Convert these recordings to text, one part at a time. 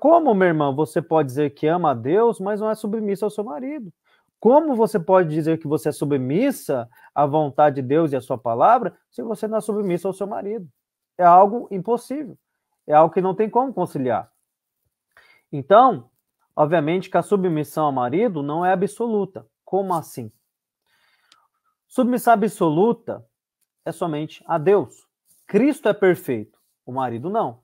Como, meu irmão, você pode dizer que ama a Deus, mas não é submissa ao seu marido? Como você pode dizer que você é submissa à vontade de Deus e à sua palavra se você não é submissa ao seu marido? É algo impossível. É algo que não tem como conciliar. Então, obviamente que a submissão ao marido não é absoluta. Como assim? Submissão absoluta é somente a Deus. Cristo é perfeito, o marido não.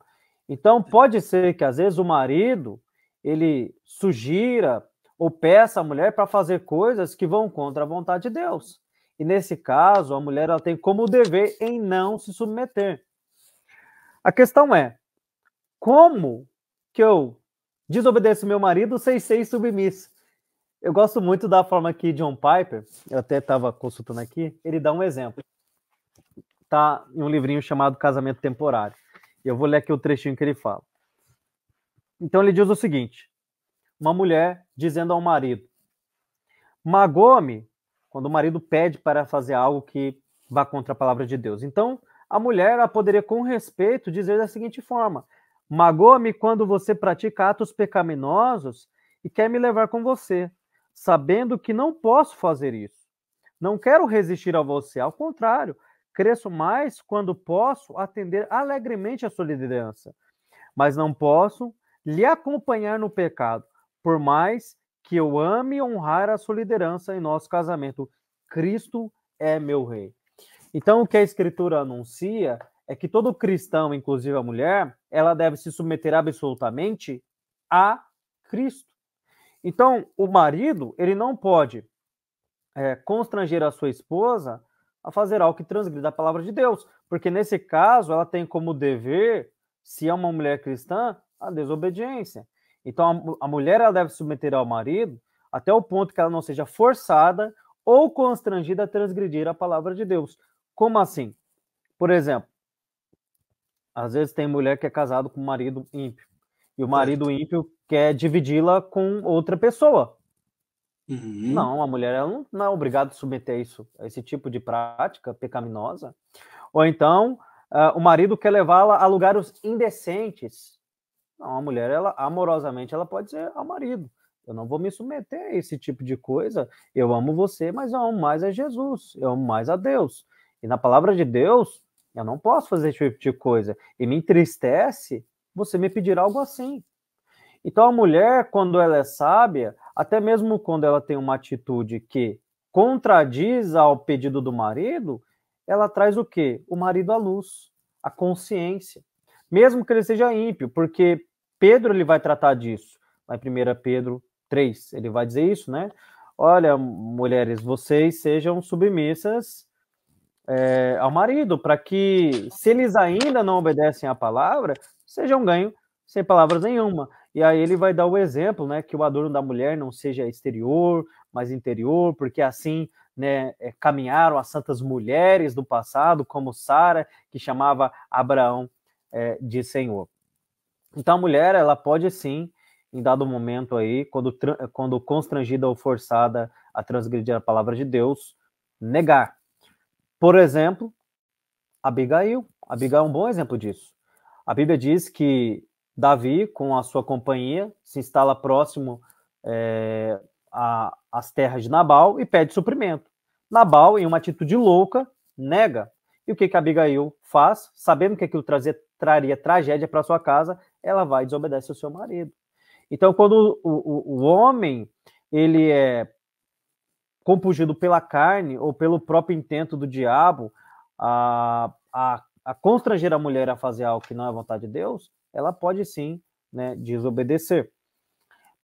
Então, pode ser que às vezes o marido ele sugira ou peça a mulher para fazer coisas que vão contra a vontade de Deus. E nesse caso, a mulher ela tem como dever em não se submeter. A questão é: como que eu desobedeço meu marido sem ser submisso? Eu gosto muito da forma que John Piper, eu até estava consultando aqui, ele dá um exemplo. Tá em um livrinho chamado Casamento Temporário. Eu vou ler aqui o trechinho que ele fala. Então ele diz o seguinte: uma mulher dizendo ao marido: Magoa-me quando o marido pede para fazer algo que vá contra a palavra de Deus. Então, a mulher poderia, com respeito, dizer da seguinte forma: Magoa-me quando você pratica atos pecaminosos e quer me levar com você, sabendo que não posso fazer isso. Não quero resistir a você, ao contrário, Cresço mais quando posso atender alegremente a sua liderança, mas não posso lhe acompanhar no pecado, por mais que eu ame honrar a sua liderança em nosso casamento. Cristo é meu rei. Então, o que a Escritura anuncia é que todo cristão, inclusive a mulher, ela deve se submeter absolutamente a Cristo. Então, o marido, ele não pode é, constranger a sua esposa a fazer algo que transgrida a palavra de Deus. Porque nesse caso, ela tem como dever, se é uma mulher cristã, a desobediência. Então, a, a mulher ela deve submeter ao marido até o ponto que ela não seja forçada ou constrangida a transgredir a palavra de Deus. Como assim? Por exemplo, às vezes tem mulher que é casada com um marido ímpio e o marido ímpio quer dividi-la com outra pessoa. Uhum. Não, a mulher ela não é obrigada a submeter isso, a esse tipo de prática pecaminosa. Ou então, uh, o marido quer levá-la a lugares indecentes. Não, a mulher, ela amorosamente, ela pode dizer ao marido: eu não vou me submeter a esse tipo de coisa. Eu amo você, mas eu amo mais a Jesus, eu amo mais a Deus. E na palavra de Deus, eu não posso fazer esse tipo de coisa. E me entristece você me pedir algo assim. Então, a mulher, quando ela é sábia, até mesmo quando ela tem uma atitude que contradiz ao pedido do marido, ela traz o quê? O marido à luz, a consciência. Mesmo que ele seja ímpio, porque Pedro ele vai tratar disso. Lá em 1 Pedro 3, ele vai dizer isso, né? Olha, mulheres, vocês sejam submissas é, ao marido, para que, se eles ainda não obedecem à palavra, sejam ganhos sem palavras nenhuma. E aí ele vai dar o exemplo, né, que o adorno da mulher não seja exterior, mas interior, porque assim, né, é, caminharam as santas mulheres do passado, como Sara, que chamava Abraão é, de Senhor. Então a mulher, ela pode sim, em dado momento aí, quando, quando constrangida ou forçada a transgredir a palavra de Deus, negar. Por exemplo, Abigail. Abigail é um bom exemplo disso. A Bíblia diz que Davi, com a sua companhia, se instala próximo é, a, as terras de Nabal e pede suprimento. Nabal, em uma atitude louca, nega. E o que, que Abigail faz? Sabendo que aquilo trazia, traria tragédia para sua casa, ela vai e desobedece ao seu marido. Então, quando o, o, o homem ele é compungido pela carne ou pelo próprio intento do diabo a, a, a constranger a mulher a fazer algo que não é vontade de Deus, ela pode sim né, desobedecer.